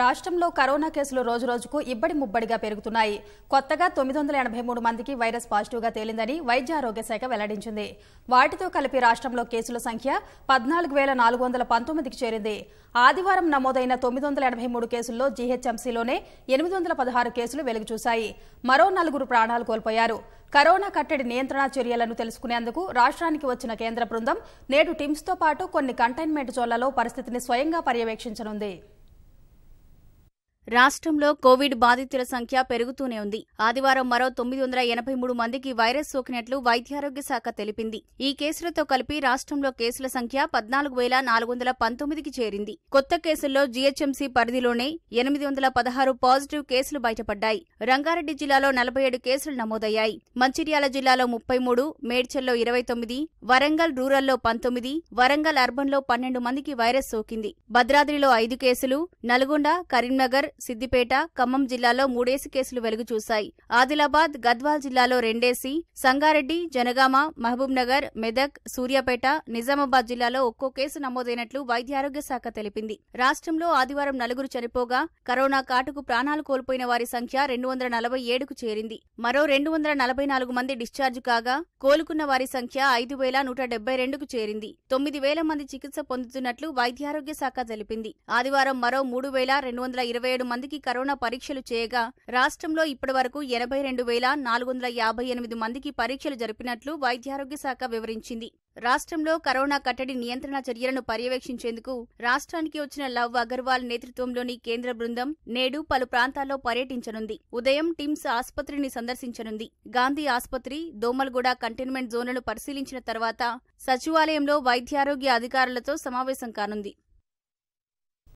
రాష్ట్రంలో కరోనా కేసులు రోజురోజుకు ఇబ్బడి ముబ్బడిగా పెరుగుతున్నాయి కొత్తగా తొమ్మిది వందల ఎనభై మూడు మందికి వైరస్ పాజిటివ్గా తేలిందని వైద్య ఆరోగ్య శాఖ వెల్లడించింది వాటితో కలిపి రాష్ట్రంలో కేసుల సంఖ్య పద్నాలుగు వేల నాలుగు వందల పంతొమ్మిదికి చేరింది ఆదివారం నమోదైన తొమ్మిది వందల ఎనభై మూడు కేసుల్లో జీహెచ్ఎంసీలోనే ఎనిమిది వందల పదహారు కేసులు వెలుగుచూశాయి మరో నలుగురు ప్రాణాలు కోల్పోయారు కరోనా కట్టడి నియంత్రణ చర్యలను తెలుసుకునేందుకు రాష్ట్రానికి వచ్చిన కేంద్ర బృందం నేడు టీమ్స్తో పాటు కొన్ని కంటైన్మెంట్ జోన్లలో పరిస్థితిని స్వయంగా పర్యవేక్షించనుంది రాష్ట్రంలో కోవిడ్ బాధితుల సంఖ్య పెరుగుతూనే ఉంది ఆదివారం మరో తొమ్మిది వందల ఎనభై మూడు మందికి వైరస్ సోకినట్లు వైద్యారోగ్య శాఖ తెలిపింది ఈ కేసులతో కలిపి రాష్ట్రంలో కేసుల సంఖ్య పద్నాలుగు వేల నాలుగు వందల పంతొమ్మిదికి చేరింది కొత్త కేసుల్లో జీహెచ్ఎంసీ పరిధిలోనే ఎనిమిది వందల పదహారు పాజిటివ్ కేసులు బయటపడ్డాయి రంగారెడ్డి జిల్లాలో నలభై ఏడు కేసులు నమోదయ్యాయి మంచిర్యాల జిల్లాలో ముప్పై మూడు మేడ్చల్లో ఇరవై తొమ్మిది వరంగల్ రూరల్లో పంతొమ్మిది వరంగల్ అర్బన్లో పన్నెండు మందికి వైరస్ సోకింది భద్రాద్రిలో ఐదు కేసులు నల్గొండ కరీంనగర్ సిద్దిపేట ఖమ్మం జిల్లాలో మూడేసి కేసులు వెలుగు చూశాయి ఆదిలాబాద్ గద్వాల్ జిల్లాలో రెండేసి సంగారెడ్డి జనగామ మహబూబ్నగర్ మెదక్ సూర్యాపేట నిజామాబాద్ జిల్లాలో ఒక్కో కేసు నమోదైనట్లు వైద్యారోగ్య శాఖ తెలిపింది రాష్ట్రంలో ఆదివారం నలుగురు చనిపోగా కరోనా కాటుకు ప్రాణాలు కోల్పోయిన వారి సంఖ్య రెండు వందల నలభై ఏడుకు చేరింది మరో రెండు వందల నలభై నాలుగు మంది డిశ్చార్జ్ కాగా కోలుకున్న వారి సంఖ్య ఐదు వేల నూట డెబ్బై రెండుకు చేరింది తొమ్మిది వేల మంది చికిత్స పొందుతున్నట్లు వైద్యారోగ్య శాఖ తెలిపింది ఆదివారం మరో మూడు వేల రెండు వందల ఇరవై ఏడు మందికి కరోనా పరీక్షలు చేయగా రాష్ట్రంలో ఇప్పటివరకు ఎనభై రెండు వేల నాలుగు వందల యాభై ఎనిమిది మందికి పరీక్షలు జరిపినట్లు వైద్యారోగ్య శాఖ వివరించింది రాష్ట్రంలో కరోనా కట్టడి నియంత్రణ చర్యలను పర్యవేక్షించేందుకు రాష్ట్రానికి వచ్చిన లవ్ అగర్వాల్ నేతృత్వంలోని కేంద్ర బృందం నేడు పలు ప్రాంతాల్లో పర్యటించనుంది ఉదయం టిమ్స్ ఆసుపత్రిని సందర్శించనుంది గాంధీ ఆసుపత్రి దోమల్గూడ కంటైన్మెంట్ జోన్లను పరిశీలించిన తర్వాత సచివాలయంలో వైద్యారోగ్య అధికారులతో సమావేశం కానుంది